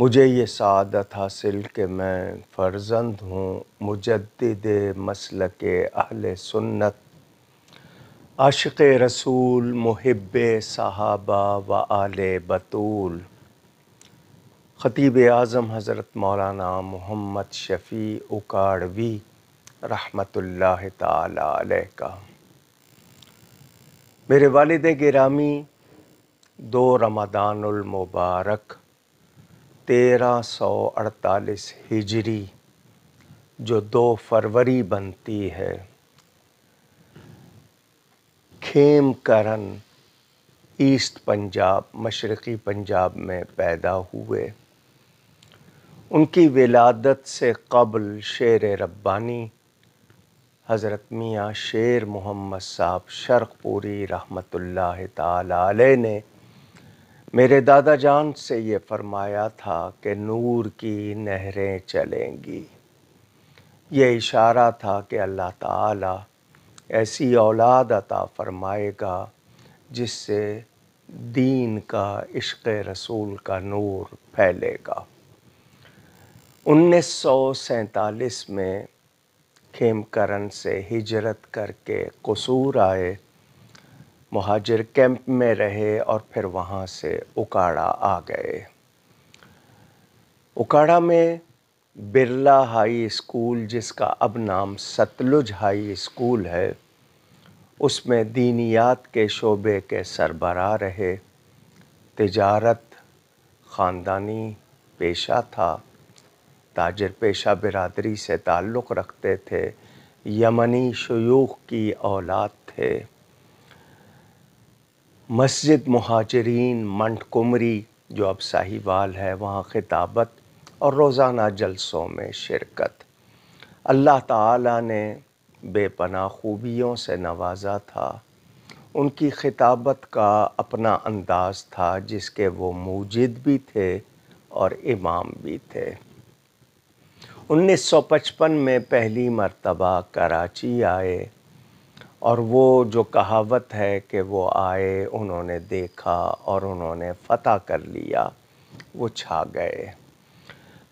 मुझे ये सदत हासिल कि मैं फ़र्जंद हूँ मुजद मसल के अहल सुन्नत आशिक रसूल मुहब साहबा व आल बतूल ख़तीब आज़म हज़रत मौलाना मोहम्मद शफ़ी उकाड़वी रहमतुल्लाह ताला का मेरे वालद गिरामी दो रमदानमबारक तेरह सौ अड़तालीस हिजरी जो दो फरवरी बनती है खेमकरण ईस्ट पंजाब मशरक़ी पंजाब में पैदा हुए उनकी विलादत से कबल शेर रब्बानी हज़रत मियाँ शेर मोहम्मद साहब शर्कपुरी रहमत ला ने मेरे दादा जान से ये फरमाया था कि नूर की नहरें चलेंगी ये इशारा था कि अल्लाह ताला ऐसी औलाद अता फरमाएगा जिससे दीन का इश्क रसूल का नूर फैलेगा उन्नीस सौ सैतालीस में खेमकरण से हिजरत करके कसूर आए महाजर कैंप में रहे और फिर वहाँ से उकाड़ा आ गए उकाड़ा में बिरला हाई स्कूल जिसका अब नाम सतलुज हाई स्कूल है उसमें दीनियात के शोबे के सरबरा रहे तिजारत ख़ानदानी पेशा था ताजर पेशा बिरादरी से ताल्लुक़ रखते थे यमनी शयूख की औलाद थे मस्जिद महाजरीन मंट कुमरी जो अब साहिवाल है वहाँ खिताबत और रोज़ाना जलसों में शिरकत अल्लाह ताला ने बेपना खूबियों से नवाजा था उनकी खिताबत का अपना अंदाज था जिसके वो मूजिद भी थे और इमाम भी थे 1955 में पहली मर्तबा कराची आए और वो जो कहावत है कि वो आए उन्होंने देखा और उन्होंने फतह कर लिया वो छा गए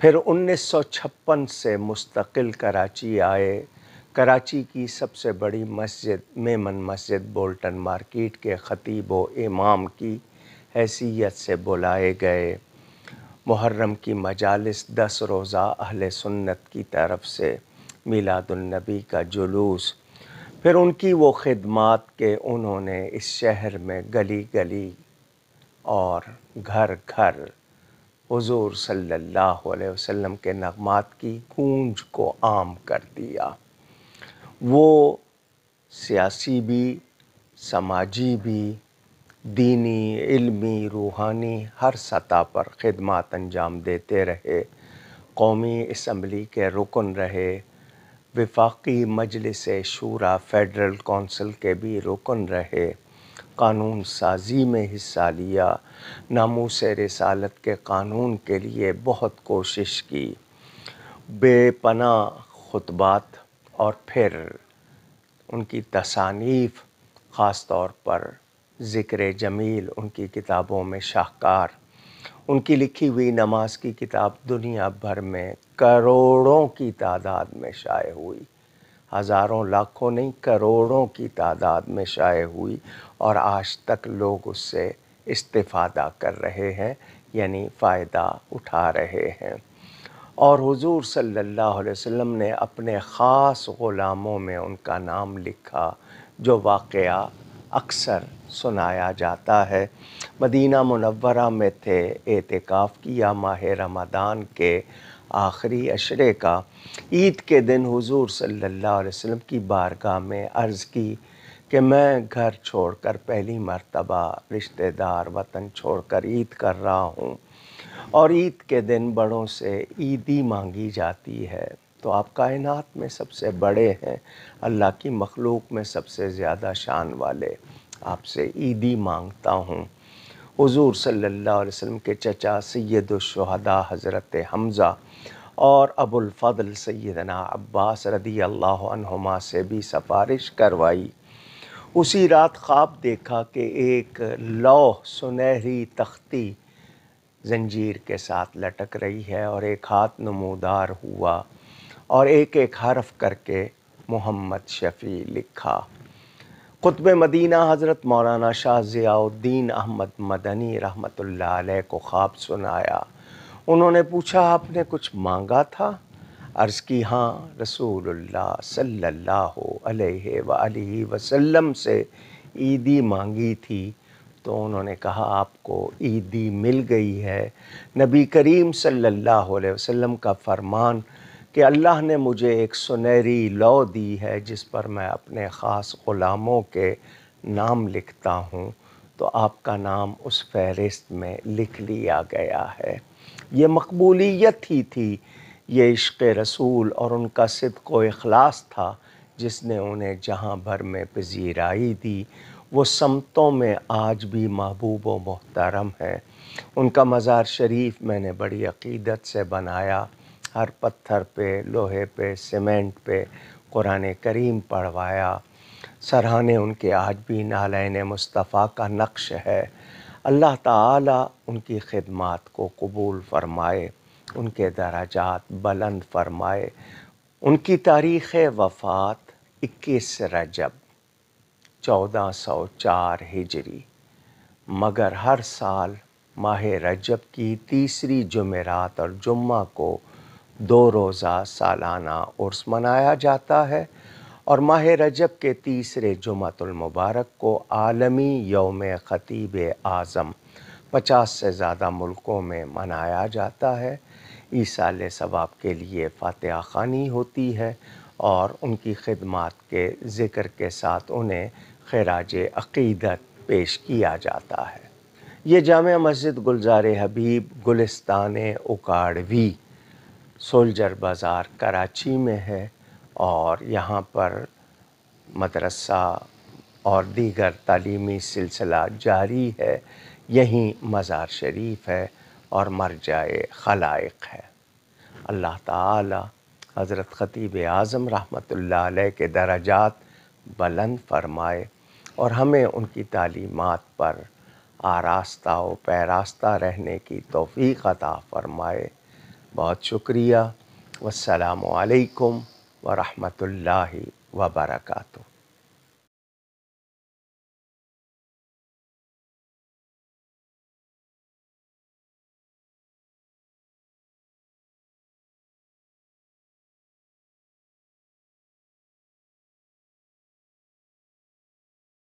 फिर 1956 से मुस्तकिल कराची आए कराची की सबसे बड़ी मस्जिद मेमन मस्जिद बोल्टन मार्केट के ख़तीब व इमाम की हैसियत से बुलाए गए मुहर्रम की मजालस दस रोज़ा अहल सुन्नत की तरफ से मिलादुलनबी का जुलूस फिर उनकी वो ख़िदमत के उन्होंने इस शहर में गली गली और घर घर हज़ूर सल्ला वसम के नगमात की गूंज को आम कर दिया वो सियासी भी समाजी भी दीनी इल्मी रूहानी हर सतह पर खिदमत अंजाम देते रहे कौमी इसम्बली के रुकन रहे वफाकी मजलिस शूरा फेडरल कौंसिल के भी रुकन रहे कानून साजी में हिस्सा लिया से रसालत के कानून के लिए बहुत कोशिश की बेपना खुतबात और फिर उनकी तसानीफ ख़ास तौर पर ज़िक्र जमील उनकी किताबों में शाहकार उनकी लिखी हुई नमाज की किताब दुनिया भर में करोड़ों की तादाद में शाये हुई हज़ारों लाखों नहीं करोड़ों की तादाद में शाये हुई और आज तक लोग उससे इस्तेफादा कर रहे हैं यानी फ़ायदा उठा रहे हैं और हुजूर सल्लल्लाहु अलैहि वसल्लम ने अपने ख़ास ग़ुलामों में उनका नाम लिखा जो वाक़ अक्सर सुनाया जाता है मदीना मुनवरा में थे एहतिकाफ़ किया माह रमदान के आखिरी अशरे का ईद के दिन हुजूर सल्लल्लाहु अलैहि वसल्लम की बारगाह में अर्ज़ की कि मैं घर छोड़कर पहली मर्तबा रिश्तेदार वतन छोड़कर ईद कर रहा हूँ और ईद के दिन बड़ों से ईदी मांगी जाती है तो आप कायनात में सबसे बड़े हैं अल्लाह की मखलूक में सबसे ज़्यादा शान वाले आपसे ईदी मांगता हूँ हजूर सल्ला वसम के चचा सैद हज़रत हमज़ा और अबुलफ़ल सैदना अब्बास रदी अल्लाहुमा से भी सफ़ारिश करवाई उसी रात ख्वाब देखा कि एक लौह सुनहरी तख्ती जंजीर के साथ लटक रही है और एक हाथ नमोदार हुआ और एक एक हरफ करके मोहम्मद शफ़ी लिखा ख़ुतब मदीना हज़रत मौलाना शाह ज़ियाउद्दीन अहमद मदनी रहमत को ख्वाब सुनाया उन्होंने पूछा आपने कुछ मांगा था अर्ज़ की हाँ रसूलुल्लाह सल्लल्लाहु अलैहि वसल्लम वसल्लम से ईदी मांगी थी तो उन्होंने कहा आपको ईदी मिल गई है नबी करीम सल्लल्लाहु अलैहि वसल्लम का फरमान कि अल्लाह ने मुझे एक सुनहरी लौ दी है जिस पर मैं अपने ख़ास ग़ुलामों के नाम लिखता हूँ तो आपका नाम उस फहरिस्त में लिख लिया गया है ये मकबूलियत ही थी ये इश्क रसूल और उनका सिद्क व अखलास था जिसने उन्हें जहाँ भर में पजीराई दी वो समतों में आज भी महबूब व मोहतरम है उनका मज़ार शरीफ मैंने बड़ी अकीदत से बनाया हर पत्थर पे लोहे पे सीमेंट पे कुरान करीम पढ़वाया सरहाने उनके आज भी नालैन मुस्तफ़ा का नक्श है अल्लाह ताला उनकी खिदमत को कबूल फरमाए उनके दराजात बुलंद फरमाए उनकी तारीख़ वफ़ात इक्कीस रजब चौदह सौ चार हिजरी मगर हर साल माह रजब की तीसरी जुमेरात और जुम्मा को दो रोज़ा सालाना उर्स मनाया जाता है और माह रजब के तीसरे मुबारक को आलमी योम ख़तीब आज़म पचास से ज़्यादा मुल्कों में मनाया जाता है ईसा सवाब के लिए फ़ातह खानी होती है और उनकी खिदमत के ज़िक्र के साथ उन्हें खराज अक़ीदत पेश किया जाता है ये जाम मस्जिद गुलजार हबीब गुलस्तान उकाड़वी सोल्जर बाज़ार कराची में है और यहाँ पर मदरसा और दीगर तलीमी सिलसिला जारी है यहीं मज़ार शरीफ है और मर जाए खलाइक है अल्लाह ताला हज़रत ख़तीब आज़म रहमतुल्लाह अलैह के दराजात बुलंद फरमाए और हमें उनकी तालीमात पर आरास्ता व पैरास्ता रहने की तोफ़ी अता फ़रमाए बहुत शुक्रिया वालेकुम ला वबरकatuh